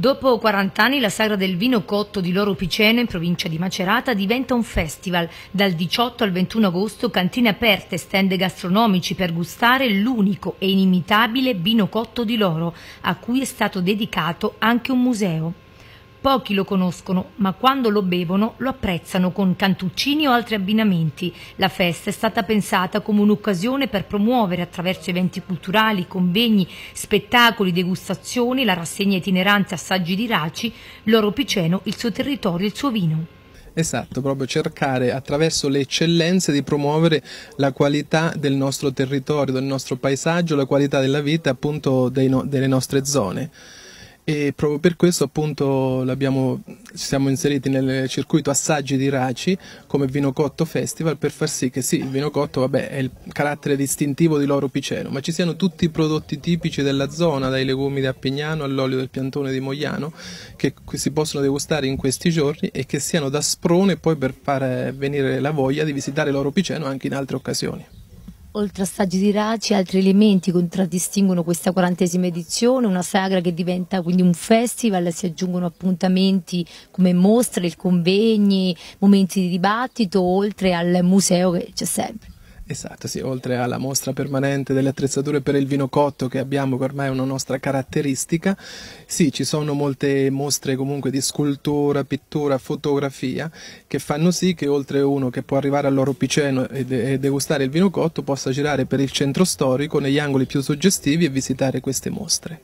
Dopo 40 anni la Sagra del Vino Cotto di Loro Piceno in provincia di Macerata diventa un festival. Dal 18 al 21 agosto cantine aperte, stand gastronomici per gustare l'unico e inimitabile vino cotto di Loro, a cui è stato dedicato anche un museo. Pochi lo conoscono, ma quando lo bevono lo apprezzano con cantuccini o altri abbinamenti. La festa è stata pensata come un'occasione per promuovere attraverso eventi culturali, convegni, spettacoli, degustazioni, la rassegna itinerante Assaggi di Raci, l'oro piceno, il suo territorio e il suo vino. Esatto, proprio cercare attraverso le eccellenze di promuovere la qualità del nostro territorio, del nostro paesaggio, la qualità della vita appunto no delle nostre zone e proprio per questo appunto ci siamo inseriti nel circuito assaggi di Raci come Vino Cotto Festival per far sì che sì, il vino cotto vabbè, è il carattere distintivo di Loro Piceno, ma ci siano tutti i prodotti tipici della zona, dai legumi di Appignano all'olio del piantone di Mogliano, che si possono degustare in questi giorni e che siano da sprone poi per far venire la voglia di visitare Loro Piceno anche in altre occasioni. Oltre a Stagi di Raci, altri elementi contraddistinguono questa quarantesima edizione, una sagra che diventa quindi un festival, si aggiungono appuntamenti come mostre, convegni, momenti di dibattito, oltre al museo che c'è sempre. Esatto, sì, oltre alla mostra permanente delle attrezzature per il vino cotto che abbiamo, che ormai è una nostra caratteristica, sì, ci sono molte mostre comunque di scultura, pittura, fotografia, che fanno sì che oltre uno che può arrivare all'Oropiceno e degustare il vino cotto possa girare per il centro storico, negli angoli più suggestivi e visitare queste mostre.